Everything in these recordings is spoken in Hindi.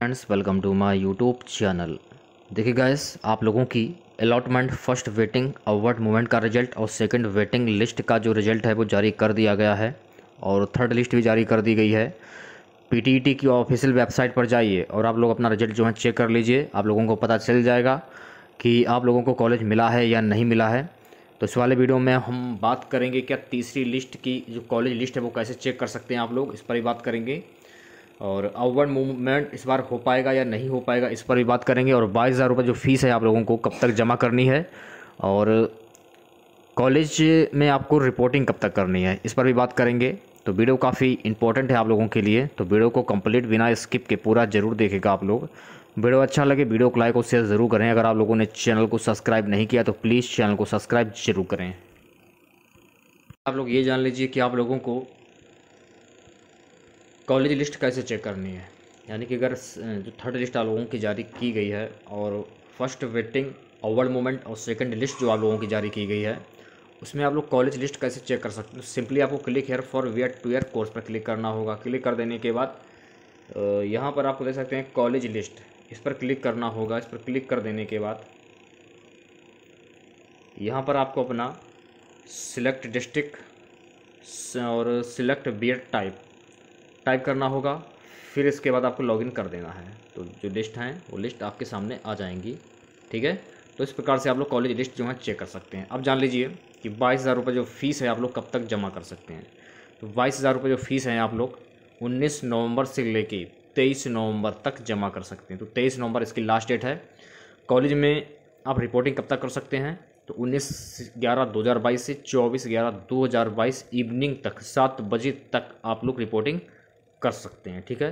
friends welcome to my YouTube channel देखिए गाइस आप लोगों की allotment first waiting award movement का रिजल्ट और सेकंड वेटिंग लिस्ट का जो रिजल्ट है वो जारी कर दिया गया है और थर्ड लिस्ट भी जारी कर दी गई है पीटीईटी e की ऑफिशियल वेबसाइट पर जाइए और आप लोग अपना रिजल्ट जो है चेक कर लीजिए आप लोगों को पता चल जाएगा कि आप लोगों को कॉलेज मिला है या नहीं मिला है तो इस वाले वीडियो में हम बात करेंगे क्या तीसरी लिस्ट की जो कॉलेज लिस्ट है वो कैसे चेक कर सकते हैं आप लोग इस पर ही बात करेंगे और आउटवर्ड मूवमेंट इस बार हो पाएगा या नहीं हो पाएगा इस पर भी बात करेंगे और बाईस हज़ार रुपये जो फ़ीस है आप लोगों को कब तक जमा करनी है और कॉलेज में आपको रिपोर्टिंग कब तक करनी है इस पर भी बात करेंगे तो वीडियो काफ़ी इंपॉर्टेंट है आप लोगों के लिए तो वीडियो को कंप्लीट बिना स्किप के पूरा जरूर देखेगा आप लोग वीडियो अच्छा लगे वीडियो को लाइक और शेयर ज़रूर करें अगर आप लोगों ने चैनल को सब्सक्राइब नहीं किया तो प्लीज़ चैनल को सब्सक्राइब जरूर करें आप लोग ये जान लीजिए कि आप लोगों को कॉलेज लिस्ट कैसे चेक करनी है यानी कि अगर जो थर्ड लिस्ट आप लोगों की जारी की गई है और फर्स्ट वेटिंग अवर्ड मोमेंट और सेकंड लिस्ट जो आप लोगों की जारी की गई है उसमें आप लोग कॉलेज लिस्ट कैसे चेक कर सकते हो सिंपली आपको click here for where two year course पर क्लिक करना होगा क्लिक कर देने के बाद यहाँ पर आपको देख सकते हैं कॉलेज लिस्ट इस पर क्लिक करना होगा इस पर क्लिक कर देने के बाद यहाँ पर आपको अपना सिलेक्ट डिस्ट्रिक्ट और सिलेक्ट बी टाइप टाइप करना होगा फिर इसके बाद आपको लॉगिन कर देना है तो जो लिस्ट हैं वो लिस्ट आपके सामने आ जाएंगी ठीक है तो इस प्रकार से आप लोग कॉलेज लिस्ट जो है चेक कर सकते हैं अब जान लीजिए कि बाईस हज़ार रुपये जो फीस है आप लोग कब तक जमा कर सकते हैं तो बाईस हज़ार रुपये जो फीस है आप लोग उन्नीस नवंबर से लेके तेईस नवंबर तक जमा कर सकते हैं तो तेईस नवंबर इसकी लास्ट डेट है कॉलेज में आप रिपोर्टिंग कब तक कर सकते हैं तो उन्नीस ग्यारह दो हज़ार बाईस से चौबीस ग्यारह दो हज़ार बाईस इवनिंग तक सात बजे तक आप लोग रिपोर्टिंग कर सकते हैं ठीक है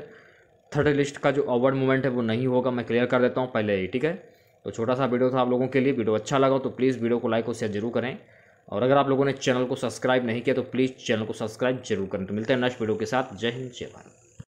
थर्ड लिस्ट का जो अवर्ड मूवमेंट है वो नहीं होगा मैं क्लियर कर देता हूँ पहले ही ठीक है तो छोटा सा वीडियो था आप लोगों के लिए वीडियो अच्छा लगा तो प्लीज़ वीडियो को लाइक और शेयर जरूर करें और अगर आप लोगों ने चैनल को सब्सक्राइब नहीं किया तो प्लीज़ चैनल को सब्सक्राइब जरूर करें तो मिलते हैं नेक्स्ट वीडियो के साथ जय हिंद जय भारत